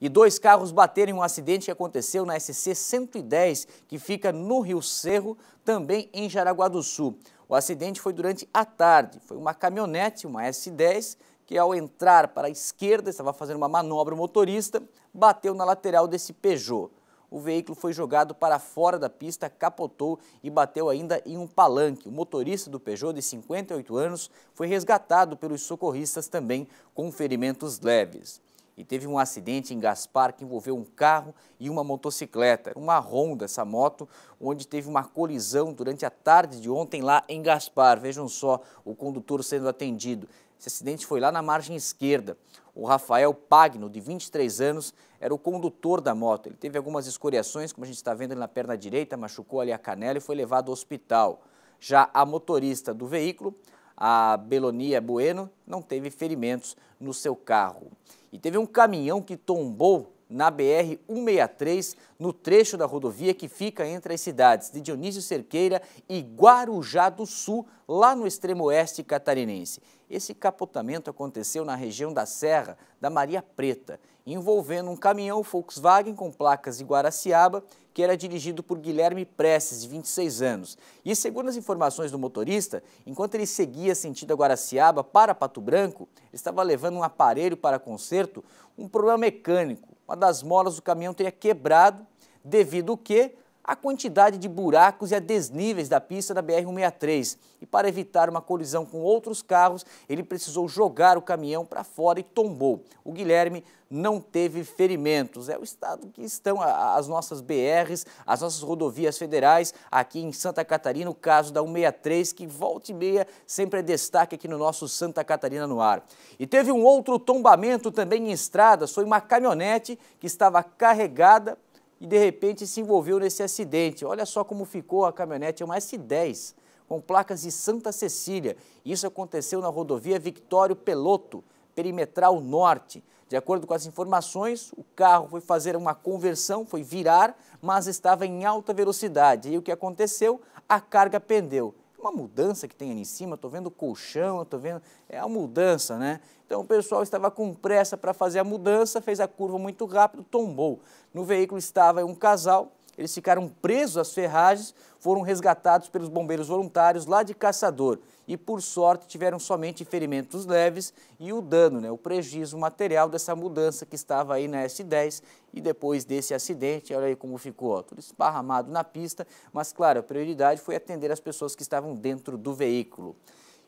e dois carros bateram em um acidente que aconteceu na SC 110, que fica no Rio Cerro, também em Jaraguá do Sul. O acidente foi durante a tarde. Foi uma caminhonete, uma S10, que ao entrar para a esquerda, estava fazendo uma manobra o motorista, bateu na lateral desse Peugeot. O veículo foi jogado para fora da pista, capotou e bateu ainda em um palanque. O motorista do Peugeot, de 58 anos, foi resgatado pelos socorristas também com ferimentos leves e teve um acidente em Gaspar que envolveu um carro e uma motocicleta. Uma Honda, essa moto, onde teve uma colisão durante a tarde de ontem lá em Gaspar. Vejam só o condutor sendo atendido. Esse acidente foi lá na margem esquerda. O Rafael Pagno, de 23 anos, era o condutor da moto. Ele teve algumas escoriações, como a gente está vendo ali na perna direita, machucou ali a canela e foi levado ao hospital. Já a motorista do veículo a Belonia Bueno não teve ferimentos no seu carro. E teve um caminhão que tombou na BR-163, no trecho da rodovia que fica entre as cidades de Dionísio Cerqueira e Guarujá do Sul, lá no extremo oeste catarinense. Esse capotamento aconteceu na região da Serra da Maria Preta, envolvendo um caminhão Volkswagen com placas de Guaraciaba, que era dirigido por Guilherme Prestes, de 26 anos. E segundo as informações do motorista, enquanto ele seguia sentido a Guaraciaba para Pato Branco, ele estava levando um aparelho para conserto, um problema mecânico uma das molas do caminhão teria quebrado, devido ao que a quantidade de buracos e a desníveis da pista da BR-163. E para evitar uma colisão com outros carros, ele precisou jogar o caminhão para fora e tombou. O Guilherme não teve ferimentos. É o estado que estão as nossas BRs, as nossas rodovias federais, aqui em Santa Catarina, o caso da 163, que volta e meia sempre é destaque aqui no nosso Santa Catarina no ar. E teve um outro tombamento também em estradas, foi uma caminhonete que estava carregada e de repente se envolveu nesse acidente. Olha só como ficou a caminhonete, é uma S10 com placas de Santa Cecília. Isso aconteceu na rodovia Victório Peloto, perimetral norte. De acordo com as informações, o carro foi fazer uma conversão, foi virar, mas estava em alta velocidade. E o que aconteceu? A carga pendeu uma mudança que tem ali em cima, estou vendo o colchão, estou vendo. É a mudança, né? Então o pessoal estava com pressa para fazer a mudança, fez a curva muito rápido, tombou. No veículo estava um casal, eles ficaram presos às ferragens, foram resgatados pelos bombeiros voluntários lá de Caçador e, por sorte, tiveram somente ferimentos leves e o dano, né, o prejuízo material dessa mudança que estava aí na S10 e depois desse acidente, olha aí como ficou, ó, tudo esparramado na pista, mas, claro, a prioridade foi atender as pessoas que estavam dentro do veículo.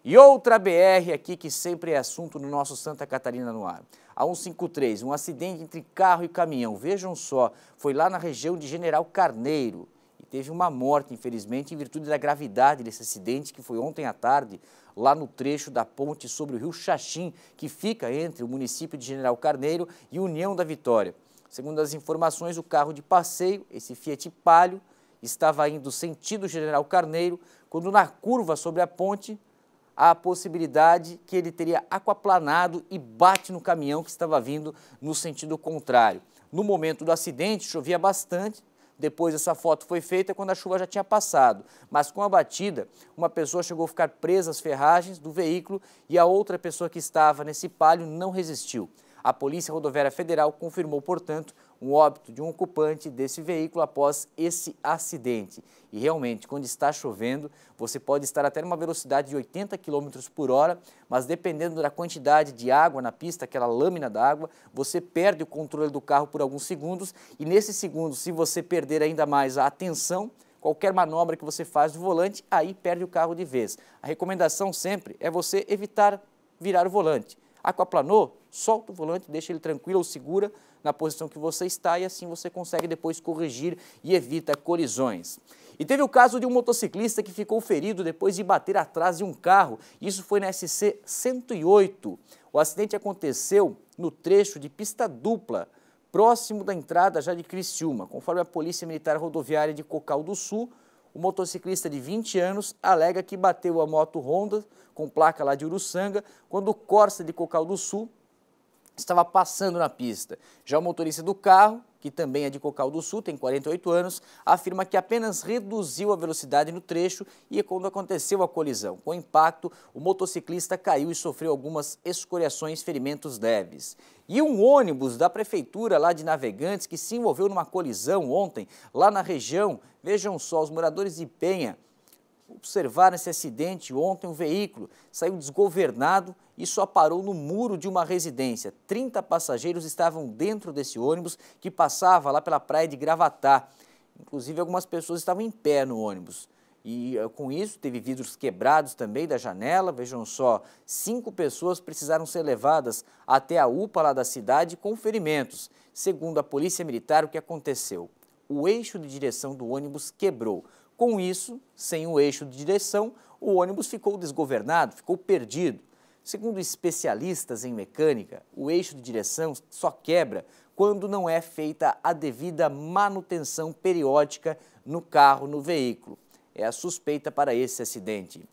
E outra BR aqui que sempre é assunto no nosso Santa Catarina no ar. A 153, um acidente entre carro e caminhão. Vejam só, foi lá na região de General Carneiro e teve uma morte, infelizmente, em virtude da gravidade desse acidente que foi ontem à tarde lá no trecho da ponte sobre o rio Xaxim, que fica entre o município de General Carneiro e União da Vitória. Segundo as informações, o carro de passeio, esse Fiat Palio, estava indo sentido General Carneiro, quando na curva sobre a ponte a possibilidade que ele teria aquaplanado e bate no caminhão que estava vindo no sentido contrário. No momento do acidente, chovia bastante, depois essa foto foi feita quando a chuva já tinha passado, mas com a batida, uma pessoa chegou a ficar presa às ferragens do veículo e a outra pessoa que estava nesse palio não resistiu. A Polícia Rodoviária Federal confirmou, portanto, um óbito de um ocupante desse veículo após esse acidente. E realmente, quando está chovendo, você pode estar até numa velocidade de 80 km por hora, mas dependendo da quantidade de água na pista, aquela lâmina d'água, você perde o controle do carro por alguns segundos e nesses segundos, se você perder ainda mais a atenção, qualquer manobra que você faz do volante, aí perde o carro de vez. A recomendação sempre é você evitar virar o volante. Aquaplanou, solta o volante, deixa ele tranquilo ou segura na posição que você está e assim você consegue depois corrigir e evita colisões. E teve o caso de um motociclista que ficou ferido depois de bater atrás de um carro. Isso foi na SC 108. O acidente aconteceu no trecho de pista dupla, próximo da entrada já de Criciúma. Conforme a Polícia Militar Rodoviária de Cocal do Sul, o motociclista de 20 anos alega que bateu a moto Honda com placa lá de Uruçanga quando o Corsa de Cocal do Sul estava passando na pista. Já o motorista do carro, que também é de Cocal do Sul, tem 48 anos, afirma que apenas reduziu a velocidade no trecho e é quando aconteceu a colisão. Com impacto, o motociclista caiu e sofreu algumas escoriações, ferimentos leves. E um ônibus da prefeitura lá de Navegantes que se envolveu numa colisão ontem, lá na região, vejam só, os moradores de Penha observar nesse acidente ontem, um veículo saiu desgovernado e só parou no muro de uma residência. 30 passageiros estavam dentro desse ônibus que passava lá pela praia de Gravatá. Inclusive, algumas pessoas estavam em pé no ônibus. E eh, com isso, teve vidros quebrados também da janela. Vejam só, cinco pessoas precisaram ser levadas até a UPA lá da cidade com ferimentos. Segundo a Polícia Militar, o que aconteceu? O eixo de direção do ônibus quebrou. Com isso, sem o eixo de direção, o ônibus ficou desgovernado, ficou perdido. Segundo especialistas em mecânica, o eixo de direção só quebra quando não é feita a devida manutenção periódica no carro, no veículo. É a suspeita para esse acidente.